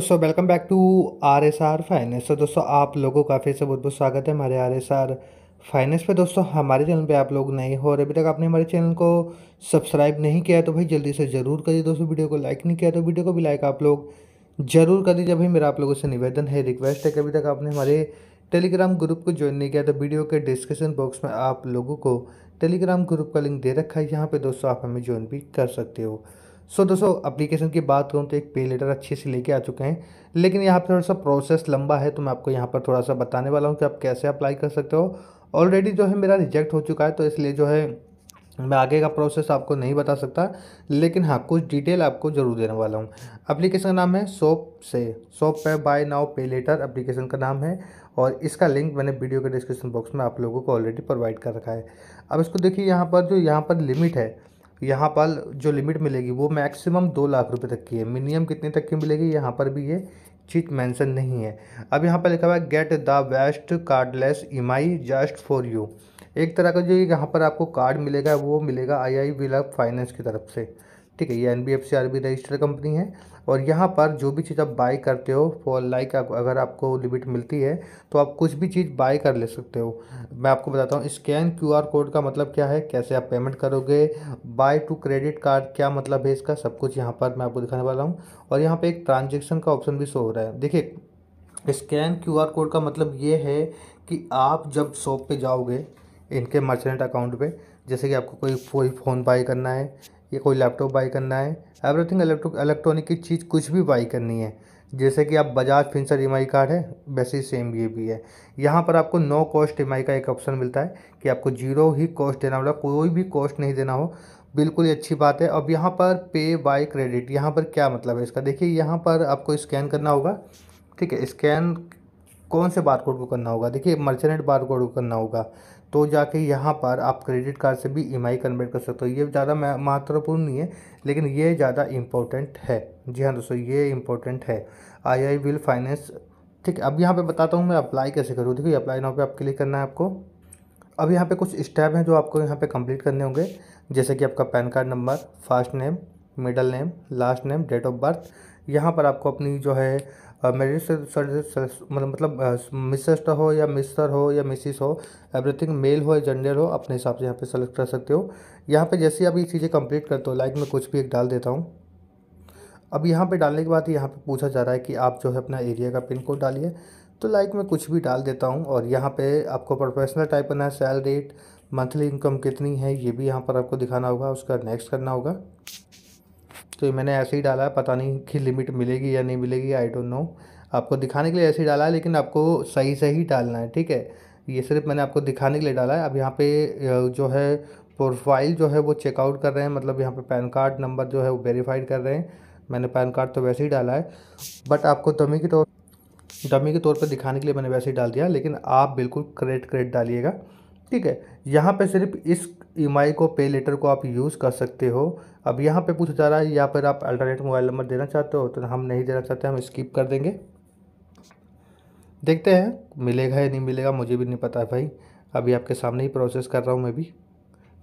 दोस्तों welcome back to R S R finance तो दोस्तों आप लोगों का फिर से बहुत बहुत स्वागत है हमारे आर एस आर फाइनेंस पे दोस्तों हमारे चैनल पे आप लोग नहीं हो और अभी तक आपने हमारे चैनल को सब्सक्राइब नहीं किया तो भाई जल्दी से ज़रूर करिए दोस्तों वीडियो को लाइक नहीं किया तो वीडियो को भी लाइक आप लोग जरूर कर दीजिए भाई मेरा आप लोगों से निवेदन है रिक्वेस्ट है कि अभी तक आपने हमारे टेलीग्राम ग्रुप को ज्वाइन नहीं किया तो वीडियो के डिस्क्रिप्शन बॉक्स में आप लोगों को टेलीग्राम ग्रुप का लिंक दे रखा है यहाँ पर दोस्तों आप हमें ज्वाइन भी कर सकते हो सो दोस्तों अप्लीकेशन की बात करूँ तो एक पे लेटर अच्छे से लेके आ चुके हैं लेकिन यहाँ पर थोड़ा सा प्रोसेस लंबा है तो मैं आपको यहाँ पर थोड़ा सा बताने वाला हूँ कि आप कैसे अप्लाई कर सकते हो ऑलरेडी जो है मेरा रिजेक्ट हो चुका है तो इसलिए जो है मैं आगे का प्रोसेस आपको नहीं बता सकता लेकिन हाँ कुछ डिटेल आपको ज़रूर देने वाला हूँ अप्लीकेशन का नाम है सोप से सोप पे buy now pay later application का नाम है और इसका लिंक मैंने वीडियो के डिस्क्रिप्शन बॉक्स में आप लोगों को ऑलरेडी प्रोवाइड कर रखा है अब इसको देखिए यहाँ पर जो यहाँ पर लिमिट है यहाँ पर जो लिमिट मिलेगी वो मैक्सिमम दो लाख रुपए तक की है मिनिमम कितने तक की मिलेगी यहाँ पर भी ये चीज़ मेंशन नहीं है अब यहाँ पर लिखा हुआ है गेट द बेस्ट कार्डलेस ई जस्ट फॉर यू एक तरह का जो यहाँ पर आपको कार्ड मिलेगा वो मिलेगा आई आई फाइनेंस की तरफ से ठीक है ये N B F C R B registered company है और यहाँ पर जो भी चीज़ आप बाय करते हो फॉर लाइक अगर आपको लिमिट मिलती है तो आप कुछ भी चीज़ बाय कर ले सकते हो मैं आपको बताता हूँ स्कैन क्यू आर कोड का मतलब क्या है कैसे आप पेमेंट करोगे बाय टू क्रेडिट कार्ड क्या मतलब है इसका सब कुछ यहाँ पर मैं आपको दिखाने वाला हूँ और यहाँ पर एक ट्रांजेक्शन का ऑप्शन भी शो हो रहा है देखिए स्कैन क्यू आर कोड का मतलब ये है कि आप जब शॉप पर जाओगे इनके मर्चेंट अकाउंट पर जैसे कि आपको कोई कोई फ़ोन बाय करना है या कोई लैपटॉप बाई करना है एवरीथिंग इलेक्ट्रॉनिक की चीज़ कुछ भी बाई करनी है जैसे कि आप बजाज फिंसर ई कार्ड है वैसे ही सेम ये भी है यहाँ पर आपको नो कॉस्ट ई का एक ऑप्शन मिलता है कि आपको जीरो ही कॉस्ट देना होगा कोई भी कॉस्ट नहीं देना हो बिल्कुल ही अच्छी बात है अब यहाँ पर पे बाय क्रेडिट यहाँ पर क्या मतलब है इसका देखिए यहाँ पर आपको स्कैन करना होगा ठीक है स्कैन कौन से बार कोड को करना होगा देखिए मर्चेंट बार कोड को करना होगा तो जाके यहाँ पर आप क्रेडिट कार्ड से भी ई e कन्वर्ट कर सकते हो ये ज़्यादा महत्वपूर्ण नहीं है लेकिन ये ज़्यादा इम्पोर्टेंट है जी हाँ दोस्तों ये इम्पोर्टेंट है आई आई विल फाइनेंस ठीक है अब यहाँ पे बताता हूँ मैं अप्लाई कैसे करूँ देखो अप्लाई नाउ पे आप क्लिक करना है आपको अब यहाँ पे कुछ स्टेप हैं जो आपको यहाँ पे कंप्लीट करने होंगे जैसे कि आपका PAN card number first name middle name last name date of birth यहाँ पर आपको अपनी जो है मैरिड मतलब, मतलब मिसेस्टर हो या मिस्टर हो या मिसिस हो एवरीथिंग मेल हो या जेंडर हो अपने हिसाब से यहाँ पे सेलेक्ट कर सकते हो यहाँ पे जैसे आप ये चीज़ें कंप्लीट करते हो लाइक मैं कुछ भी एक डाल देता हूँ अब यहाँ पे डालने के बाद यहाँ पे पूछा जा रहा है कि आप जो है अपना एरिया का पिन कोड डालिए तो लाइक मैं कुछ भी डाल देता हूँ और यहाँ पर आपको प्रोफेशनल टाइप करना है सैलरी मंथली इनकम कितनी है ये भी यहाँ पर आपको दिखाना होगा उसका नेक्स्ट करना होगा तो मैंने ऐसे ही डाला है पता नहीं कि लिमिट मिलेगी या नहीं मिलेगी आई डोंट नो आपको दिखाने के लिए ऐसे ही डाला है लेकिन आपको सही से ही डालना है ठीक है ये सिर्फ मैंने आपको दिखाने के लिए डाला है अब यहाँ पे जो है प्रोफाइल जो है वो चेकआउट कर रहे हैं मतलब यहाँ पे पैन कार्ड नंबर जो है वो वेरीफाइड कर रहे हैं मैंने पैन कार्ड तो वैसे ही डाला है बट आपको डमी के तौर डमी के तौर पर दिखाने के लिए मैंने वैसे ही डाल दिया लेकिन आप बिल्कुल क्रेडिट क्रेडिट डालिएगा ठीक है यहाँ पे सिर्फ इस ई e को पे लेटर को आप यूज़ कर सकते हो अब यहाँ पे पूछा जा रहा है या फिर आप अल्टरनेट मोबाइल नंबर देना चाहते हो तो हम नहीं देना चाहते हम स्किप कर देंगे देखते हैं मिलेगा या नहीं मिलेगा मुझे भी नहीं पता भाई अभी आपके सामने ही प्रोसेस कर रहा हूँ मैं भी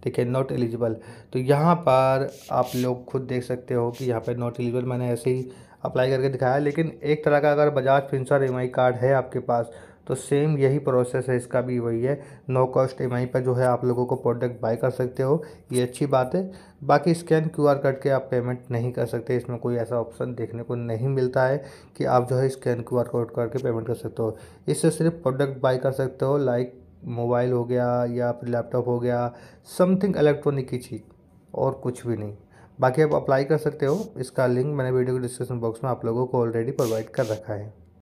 ठीक है नॉट एलिजिबल तो यहाँ पर आप लोग खुद देख सकते हो कि यहाँ पर नॉट एलिजिबल मैंने ऐसे ही अप्लाई करके दिखाया लेकिन एक तरह का अगर बजाज फिंसर ई कार्ड है आपके पास तो सेम यही प्रोसेस है इसका भी वही है नो कॉस्ट एम पर जो है आप लोगों को प्रोडक्ट बाय कर सकते हो ये अच्छी बात है बाकी स्कैन क्यू आर करके आप पेमेंट नहीं कर सकते इसमें कोई ऐसा ऑप्शन देखने को नहीं मिलता है कि आप जो है स्कैन क्यू आर कोड करके पेमेंट कर सकते हो इससे सिर्फ प्रोडक्ट बाई कर सकते हो लाइक मोबाइल हो गया या फिर लैपटॉप हो गया समथिंग इलेक्ट्रॉनिक की चीज़ और कुछ भी नहीं बाकी आप अप्लाई कर सकते हो इसका लिंक मैंने वीडियो के डिस्क्रिप्शन बॉक्स में आप लोगों को ऑलरेडी प्रोवाइड कर रखा है